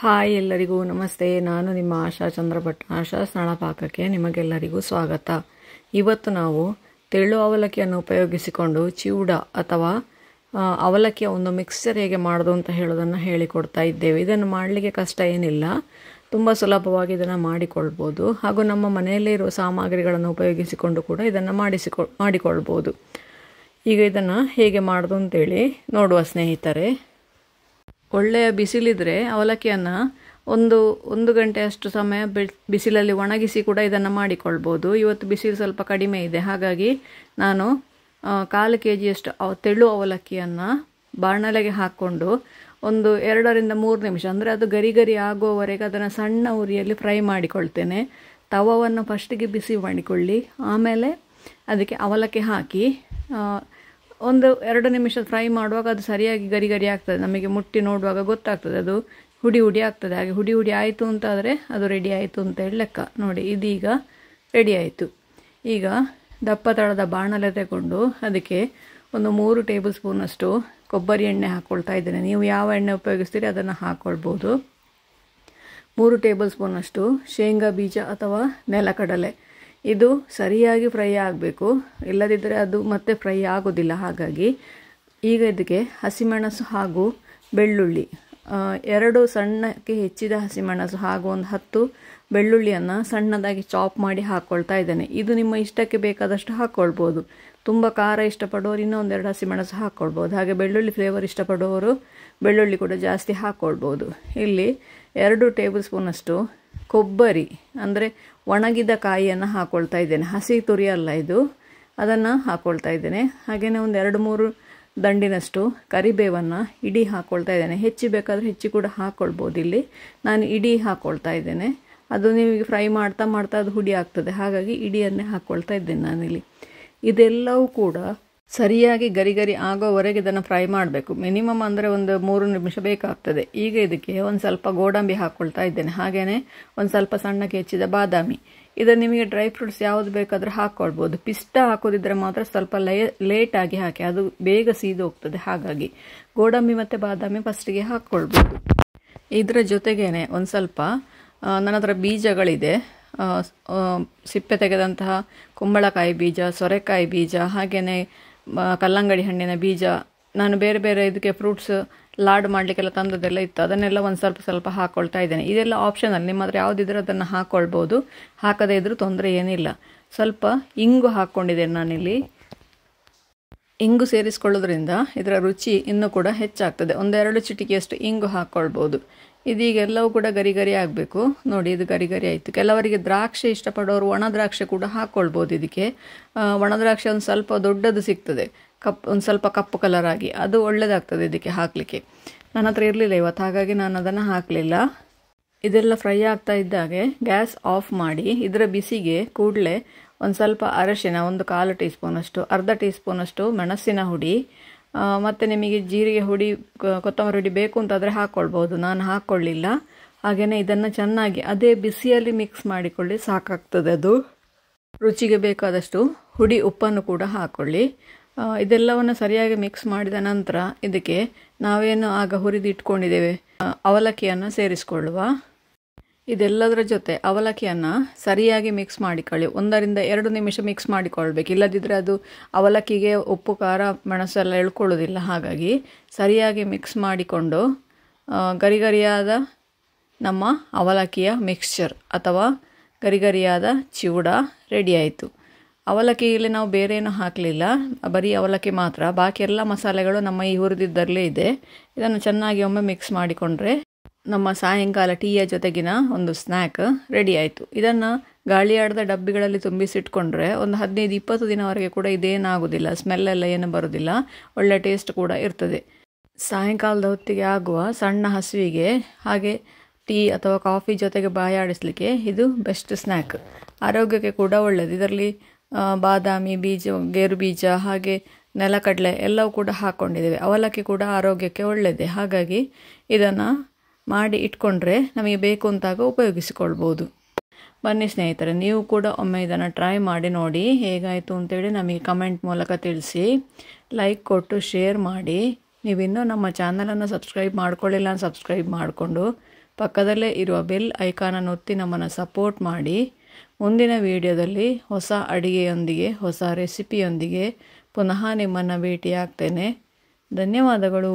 hi ಎಲ್ಲರಿಗೂ ನಮಸ್ತೆ ನಾನು ನಿಮ್ಮ ಆಶಾ ಚಂದ್ರ ಭಟ್ ಆಶಾ ಸ್ನಾನ ಪಾಕಕ್ಕೆ ನಿಮಗೆಲ್ಲರಿಗೂ ಸ್ವಾಗತ ಇವತ್ತು ನಾವು ತೆಳ್ಳು ಅವಲಕ್ಕಿಯನ್ನು ಉಪಯೋಗಿಸಿಕೊಂಡು ಚಿವುಡ ಅಥವಾ ಅವಲಕ್ಕಿಯ ಒಂದು ಮಿಕ್ಸ್ಚರ್ ಹೇಗೆ ಮಾಡೋದು ಅಂತ ಹೇಳೋದನ್ನು ಹೇಳಿಕೊಡ್ತಾ ಇದ್ದೇವೆ ಇದನ್ನು ಮಾಡಲಿಕ್ಕೆ ಕಷ್ಟ ಏನಿಲ್ಲ ತುಂಬ ಸುಲಭವಾಗಿ ಇದನ್ನು ಮಾಡಿಕೊಳ್ಬೋದು ಹಾಗೂ ನಮ್ಮ ಮನೆಯಲ್ಲೇ ಇರುವ ಸಾಮಗ್ರಿಗಳನ್ನು ಉಪಯೋಗಿಸಿಕೊಂಡು ಕೂಡ ಇದನ್ನು ಮಾಡಿಸಿಕೊ ಮಾಡಿಕೊಳ್ಬೋದು ಈಗ ಇದನ್ನು ಹೇಗೆ ಮಾಡೋದು ಅಂತೇಳಿ ನೋಡುವ ಸ್ನೇಹಿತರೆ ಒಳ್ಳೆಯ ಬಿಸಿಲಿದ್ರೆ ಅವಲಕ್ಕಿಯನ್ನು ಒಂದು ಒಂದು ಗಂಟೆ ಅಷ್ಟು ಸಮಯ ಬಿಸಿಲಲ್ಲಿ ಒಣಗಿಸಿ ಕೂಡ ಇದನ್ನು ಮಾಡಿಕೊಳ್ಬೋದು ಇವತ್ತು ಬಿಸಿಲು ಸ್ವಲ್ಪ ಕಡಿಮೆ ಇದೆ ಹಾಗಾಗಿ ನಾನು ಕಾಲು ಕೆ ಜಿಯಷ್ಟು ತೆಳು ಅವಲಕ್ಕಿಯನ್ನು ಬಾಣಲೆಗೆ ಹಾಕ್ಕೊಂಡು ಒಂದು ಎರಡರಿಂದ ಮೂರು ನಿಮಿಷ ಅಂದರೆ ಅದು ಗರಿ ಗರಿ ಆಗುವವರೆಗೆ ಅದನ್ನು ಸಣ್ಣ ಉರಿಯಲ್ಲಿ ಫ್ರೈ ಮಾಡಿಕೊಳ್ತೇನೆ ತವವನ್ನು ಫಸ್ಟಿಗೆ ಬಿಸಿ ಮಾಡಿಕೊಳ್ಳಿ ಆಮೇಲೆ ಅದಕ್ಕೆ ಅವಲಕ್ಕಿ ಹಾಕಿ ಒಂದು ಎರಡು ನಿಮಿಷ ಫ್ರೈ ಮಾಡುವಾಗ ಅದು ಸರಿಯಾಗಿ ಗರಿ ಗರಿ ಆಗ್ತದೆ ನಮಗೆ ಮುಟ್ಟಿ ನೋಡುವಾಗ ಗೊತ್ತಾಗ್ತದೆ ಅದು ಹುಡಿ ಹುಡಿ ಆಗ್ತದೆ ಹಾಗೆ ಹುಡಿ ಹುಡಿ ಆಯಿತು ಅಂತಾದರೆ ಅದು ರೆಡಿ ಆಯಿತು ಅಂತ ಹೇಳಿ ಲೆಕ್ಕ ನೋಡಿ ಇದೀಗ ರೆಡಿ ಆಯಿತು ಈಗ ದಪ್ಪ ತಳದ ಬಾಣಲೆ ತಗೊಂಡು ಅದಕ್ಕೆ ಒಂದು ಮೂರು ಟೇಬಲ್ ಸ್ಪೂನಷ್ಟು ಕೊಬ್ಬರಿ ಎಣ್ಣೆ ಹಾಕ್ಕೊಳ್ತಾ ಇದ್ದೇನೆ ನೀವು ಯಾವ ಎಣ್ಣೆ ಉಪಯೋಗಿಸ್ತೀರಿ ಅದನ್ನು ಹಾಕ್ಕೊಳ್ಬೋದು ಮೂರು ಟೇಬಲ್ ಸ್ಪೂನಷ್ಟು ಶೇಂಗಾ ಬೀಜ ಅಥವಾ ನೆಲಕಡಲೆ ಇದು ಸರಿಯಾಗಿ ಫ್ರೈ ಆಗಬೇಕು ಇಲ್ಲದಿದ್ದರೆ ಅದು ಮತ್ತೆ ಫ್ರೈ ಆಗೋದಿಲ್ಲ ಹಾಗಾಗಿ ಈಗ ಇದಕ್ಕೆ ಹಸಿಮೆಣಸು ಹಾಗೂ ಬೆಳ್ಳುಳ್ಳಿ ಎರಡು ಸಣ್ಣಕ್ಕೆ ಹೆಚ್ಚಿದ ಹಸಿಮೆಣಸು ಹಾಗೂ ಒಂದು ಹತ್ತು ಬೆಳ್ಳುಳ್ಳಿಯನ್ನು ಸಣ್ಣದಾಗಿ ಚಾಪ್ ಮಾಡಿ ಹಾಕ್ಕೊಳ್ತಾ ಇದ್ದೇನೆ ಇದು ನಿಮ್ಮ ಇಷ್ಟಕ್ಕೆ ಬೇಕಾದಷ್ಟು ಹಾಕ್ಕೊಳ್ಬೋದು ತುಂಬ ಖಾರ ಇಷ್ಟಪಡೋರು ಇನ್ನೂ ಒಂದೆರಡು ಹಸಿಮೆಣಸು ಹಾಕ್ಕೊಳ್ಬೋದು ಹಾಗೆ ಬೆಳ್ಳುಳ್ಳಿ ಫ್ಲೇವರ್ ಇಷ್ಟಪಡೋರು ಬೆಳ್ಳುಳ್ಳಿ ಕೂಡ ಜಾಸ್ತಿ ಹಾಕ್ಕೊಳ್ಬೋದು ಇಲ್ಲಿ ಎರಡು ಟೇಬಲ್ ಸ್ಪೂನಷ್ಟು ಕೊಬ್ಬರಿ ಅಂದರೆ ಒಣಗಿದ ಕಾಯಿಯನ್ನು ಹಾಕೊಳ್ತಾ ಇದ್ದೇನೆ ಹಸಿ ಅಲ್ಲ ಇದು ಅದನ್ನು ಹಾಕ್ಕೊಳ್ತಾ ಇದ್ದೇನೆ ಹಾಗೆಯೇ ಒಂದು ಎರಡು ಮೂರು ದಂಡಿನಷ್ಟು ಕರಿಬೇವನ್ನು ಇಡೀ ಹಾಕ್ಕೊಳ್ತಾ ಇದ್ದೇನೆ ಹೆಚ್ಚಿ ಬೇಕಾದರೆ ಹೆಚ್ಚಿ ಕೂಡ ಹಾಕ್ಕೊಳ್ಬೋದು ಇಲ್ಲಿ ನಾನು ಇಡೀ ಹಾಕ್ಕೊಳ್ತಾ ಇದ್ದೇನೆ ಅದು ನಿಮಗೆ ಫ್ರೈ ಮಾಡ್ತಾ ಮಾಡ್ತಾ ಅದು ಹುಡಿ ಆಗ್ತದೆ ಹಾಗಾಗಿ ಇಡಿಯನ್ನೇ ಹಾಕ್ಕೊಳ್ತಾ ಇದ್ದೇನೆ ನಾನಿಲ್ಲಿ ಇದೆಲ್ಲವೂ ಕೂಡ ಸರಿಯಾಗಿ ಗರಿ ಗರಿ ಆಗೋವರೆಗೆ ಇದನ್ನು ಫ್ರೈ ಮಾಡಬೇಕು ಮಿನಿಮಮ್ ಅಂದರೆ ಒಂದು ಮೂರು ನಿಮಿಷ ಬೇಕಾಗ್ತದೆ ಈಗ ಇದಕ್ಕೆ ಒಂದು ಸ್ವಲ್ಪ ಗೋಡಂಬಿ ಹಾಕ್ಕೊಳ್ತಾ ಇದ್ದೇನೆ ಹಾಗೆಯೇ ಒಂದು ಸ್ವಲ್ಪ ಸಣ್ಣಕ್ಕೆ ಹೆಚ್ಚಿದ ಬಾದಾಮಿ ಇದು ನಿಮಗೆ ಡ್ರೈ ಫ್ರೂಟ್ಸ್ ಯಾವುದು ಬೇಕಾದರೂ ಹಾಕ್ಕೊಳ್ಬೋದು ಪಿಸ್ತಾ ಹಾಕೋದಿದ್ರೆ ಮಾತ್ರ ಸ್ವಲ್ಪ ಲೇ ಲೇಟಾಗಿ ಹಾಕಿ ಅದು ಬೇಗ ಸೀದು ಹೋಗ್ತದೆ ಹಾಗಾಗಿ ಗೋಡಂಬಿ ಮತ್ತು ಬಾದಾಮಿ ಫಸ್ಟಿಗೆ ಹಾಕ್ಕೊಳ್ಬೋದು ಇದರ ಜೊತೆಗೇನೆ ಒಂದು ಸ್ವಲ್ಪ ನನ್ನ ಹತ್ರ ಬೀಜಗಳಿದೆ ಸಿಪ್ಪೆ ತೆಗೆದಂತಹ ಕುಂಬಳಕಾಯಿ ಬೀಜ ಸೊರೆಕಾಯಿ ಬೀಜ ಹಾಗೆಯೇ ಕಲ್ಲಂಗಡಿ ಹಣ್ಣಿನ ಬೀಜ ನಾನು ಬೇರೆ ಬೇರೆ ಇದಕ್ಕೆ ಫ್ರೂಟ್ಸ್ ಲಾಡ್ ಮಾಡಲಿಕ್ಕೆಲ್ಲ ತಂದದ್ದೆಲ್ಲ ಇತ್ತು ಅದನ್ನೆಲ್ಲ ಒಂದು ಸ್ವಲ್ಪ ಸ್ವಲ್ಪ ಹಾಕೊಳ್ತಾ ಇದ್ದೇನೆ ಇದೆಲ್ಲ ಆಪ್ಷನಲ್ ನಿಮ್ಮ ಹತ್ರ ಯಾವುದಿದ್ರೆ ಅದನ್ನು ಹಾಕ್ಕೊಳ್ಬೋದು ಹಾಕದೇ ಇದ್ರೂ ತೊಂದರೆ ಏನಿಲ್ಲ ಸ್ವಲ್ಪ ಇಂಗು ಹಾಕ್ಕೊಂಡಿದ್ದೇನೆ ನಾನಿಲ್ಲಿ ಇಂಗು ಸೇರಿಸ್ಕೊಳ್ಳೋದ್ರಿಂದ ಇದರ ರುಚಿ ಇನ್ನೂ ಕೂಡ ಹೆಚ್ಚಾಗ್ತದೆ ಒಂದೆರಡು ಚಿಟಿಕೆಯಷ್ಟು ಇಂಗು ಹಾಕ್ಕೊಳ್ಬೋದು ಇದೀಗೆಲ್ಲವೂ ಕೂಡ ಗರಿಗರಿ ಆಗಬೇಕು ನೋಡಿ ಇದು ಗರಿ ಗರಿ ಆಯಿತು ಕೆಲವರಿಗೆ ದ್ರಾಕ್ಷಿ ಇಷ್ಟಪಡೋರು ಒಣ ದ್ರಾಕ್ಷಿ ಕೂಡ ಹಾಕ್ಕೊಳ್ಬೋದು ಇದಕ್ಕೆ ಒಣ ದ್ರಾಕ್ಷಿ ಒಂದು ಸ್ವಲ್ಪ ದೊಡ್ಡದು ಸಿಗ್ತದೆ ಕಪ್ ಒಂದು ಸ್ವಲ್ಪ ಕಪ್ಪು ಕಲರ್ ಆಗಿ ಅದು ಒಳ್ಳೆಯದಾಗ್ತದೆ ಇದಕ್ಕೆ ಹಾಕಲಿಕ್ಕೆ ನನ್ನ ಹತ್ರ ಇರಲಿಲ್ಲ ಇವತ್ತು ಹಾಗಾಗಿ ನಾನು ಅದನ್ನು ಹಾಕಲಿಲ್ಲ ಇದೆಲ್ಲ ಫ್ರೈ ಆಗ್ತಾ ಇದ್ದಾಗೆ ಗ್ಯಾಸ್ ಆಫ್ ಮಾಡಿ ಇದರ ಬಿಸಿಗೆ ಕೂಡಲೇ ಒಂದು ಸ್ವಲ್ಪ ಅರಶಿನ ಒಂದು ಕಾಲು ಟೀ ಸ್ಪೂನಷ್ಟು ಅರ್ಧ ಟೀ ಸ್ಪೂನಷ್ಟು ಮೆಣಸಿನ ಹುಡಿ ಮತ್ತು ನಿಮಗೆ ಜೀರಿಗೆ ಹುಡಿ ಕೊತ್ತಂಬರಿ ಹುಡಿ ಬೇಕು ಅಂತಾದರೆ ಹಾಕ್ಕೊಳ್ಬೋದು ನಾನು ಹಾಕ್ಕೊಳ್ಳಿಲ್ಲ ಹಾಗೆಯೇ ಇದನ್ನು ಚೆನ್ನಾಗಿ ಅದೇ ಬಿಸಿಯಲ್ಲಿ ಮಿಕ್ಸ್ ಮಾಡಿಕೊಳ್ಳಿ ಸಾಕಾಗ್ತದೆ ಅದು ರುಚಿಗೆ ಬೇಕಾದಷ್ಟು ಹುಡಿ ಉಪ್ಪನ್ನು ಕೂಡ ಹಾಕ್ಕೊಳ್ಳಿ ಇದೆಲ್ಲವನ್ನು ಸರಿಯಾಗಿ ಮಿಕ್ಸ್ ಮಾಡಿದ ನಂತರ ಇದಕ್ಕೆ ನಾವೇನು ಆಗ ಹುರಿದಿಟ್ಕೊಂಡಿದ್ದೇವೆ ಅವಲಕ್ಕಿಯನ್ನು ಸೇರಿಸಿಕೊಳ್ಳುವ ಇದೆಲ್ಲದರ ಜೊತೆ ಅವಲಕ್ಕಿಯನ್ನು ಸರಿಯಾಗಿ ಮಿಕ್ಸ್ ಮಾಡಿಕೊಳ್ಳಿ ಒಂದರಿಂದ ಎರಡು ನಿಮಿಷ ಮಿಕ್ಸ್ ಮಾಡಿಕೊಳ್ಬೇಕು ಇಲ್ಲದಿದ್ದರೆ ಅದು ಅವಲಕ್ಕಿಗೆ ಉಪ್ಪು ಖಾರ ಮೆಣಸೆಲ್ಲ ಎಳ್ಕೊಳ್ಳೋದಿಲ್ಲ ಹಾಗಾಗಿ ಸರಿಯಾಗಿ ಮಿಕ್ಸ್ ಮಾಡಿಕೊಂಡು ಗರಿಗರಿಯಾದ ನಮ್ಮ ಅವಲಕ್ಕಿಯ ಮಿಕ್ಸ್ಚರ್ ಅಥವಾ ಗರಿಗರಿಯಾದ ಚಿವುಡ ರೆಡಿಯಾಯಿತು ಅವಲಕ್ಕಿಯಲ್ಲಿ ನಾವು ಬೇರೆ ಏನೂ ಹಾಕಲಿಲ್ಲ ಬರೀ ಅವಲಕ್ಕಿ ಮಾತ್ರ ಬಾಕಿ ಎಲ್ಲ ಮಸಾಲೆಗಳು ನಮ್ಮ ಈ ಹುರಿದಿದ್ದರಲ್ಲೇ ಇದೆ ಇದನ್ನು ಚೆನ್ನಾಗಿ ಒಮ್ಮೆ ಮಿಕ್ಸ್ ಮಾಡಿಕೊಂಡ್ರೆ ನಮ್ಮ ಸಾಯಂಕಾಲ ಟೀಯ ಜೊತೆಗಿನ ಒಂದು ಸ್ನ್ಯಾಕ್ ರೆಡಿ ಆಯಿತು ಇದನ್ನು ಗಾಳಿಯಾಡದ ಡಬ್ಬಿಗಳಲ್ಲಿ ತುಂಬಿಸಿಟ್ಕೊಂಡ್ರೆ ಒಂದು ಹದಿನೈದು ಇಪ್ಪತ್ತು ದಿನವರೆಗೆ ಕೂಡ ಇದೇನಾಗೋದಿಲ್ಲ ಸ್ಮೆಲ್ಲೆಲ್ಲ ಏನು ಬರೋದಿಲ್ಲ ಒಳ್ಳೆ ಟೇಸ್ಟ್ ಕೂಡ ಇರ್ತದೆ ಸಾಯಂಕಾಲದ ಹೊತ್ತಿಗೆ ಆಗುವ ಸಣ್ಣ ಹಸುವಿಗೆ ಹಾಗೆ ಟೀ ಅಥವಾ ಕಾಫಿ ಜೊತೆಗೆ ಬಾಯಾಡಿಸಲಿಕ್ಕೆ ಇದು ಬೆಸ್ಟ್ ಸ್ನ್ಯಾಕ್ ಆರೋಗ್ಯಕ್ಕೆ ಕೂಡ ಒಳ್ಳೆಯದು ಇದರಲ್ಲಿ ಬಾದಾಮಿ ಬೀಜ ಗೇರು ಬೀಜ ಹಾಗೆ ನೆಲಕಡಲೆ ಎಲ್ಲವೂ ಕೂಡ ಹಾಕ್ಕೊಂಡಿದ್ದೇವೆ ಅವಲಕ್ಕಿ ಕೂಡ ಆರೋಗ್ಯಕ್ಕೆ ಒಳ್ಳೆಯದೇ ಹಾಗಾಗಿ ಇದನ್ನು ಮಾಡಿ ಇಟ್ಕೊಂಡ್ರೆ ನಮಗೆ ಬೇಕು ಅಂತಾಗ ಉಪಯೋಗಿಸಿಕೊಳ್ಬೋದು ಬನ್ನಿ ಸ್ನೇಹಿತರೆ ನೀವು ಕೂಡ ಒಮ್ಮೆ ಇದನ್ನು ಟ್ರೈ ಮಾಡಿ ನೋಡಿ ಹೇಗಾಯಿತು ಅಂತೇಳಿ ನಮಗೆ ಕಮೆಂಟ್ ಮೂಲಕ ತಿಳಿಸಿ ಲೈಕ್ ಕೊಟ್ಟು ಶೇರ್ ಮಾಡಿ ನೀವಿನ್ನೂ ನಮ್ಮ ಚಾನಲನ್ನು ಸಬ್ಸ್ಕ್ರೈಬ್ ಮಾಡ್ಕೊಳ್ಳಿಲ್ಲ ಸಬ್ಸ್ಕ್ರೈಬ್ ಮಾಡಿಕೊಂಡು ಪಕ್ಕದಲ್ಲೇ ಇರುವ ಬೆಲ್ ಐಕಾನನ್ನು ಒತ್ತಿ ನಮ್ಮನ್ನು ಸಪೋರ್ಟ್ ಮಾಡಿ ಮುಂದಿನ ವಿಡಿಯೋದಲ್ಲಿ ಹೊಸ ಅಡಿಗೆಯೊಂದಿಗೆ ಹೊಸ ರೆಸಿಪಿಯೊಂದಿಗೆ ಪುನಃ ನಿಮ್ಮನ್ನು ಭೇಟಿಯಾಗ್ತೇನೆ ಧನ್ಯವಾದಗಳು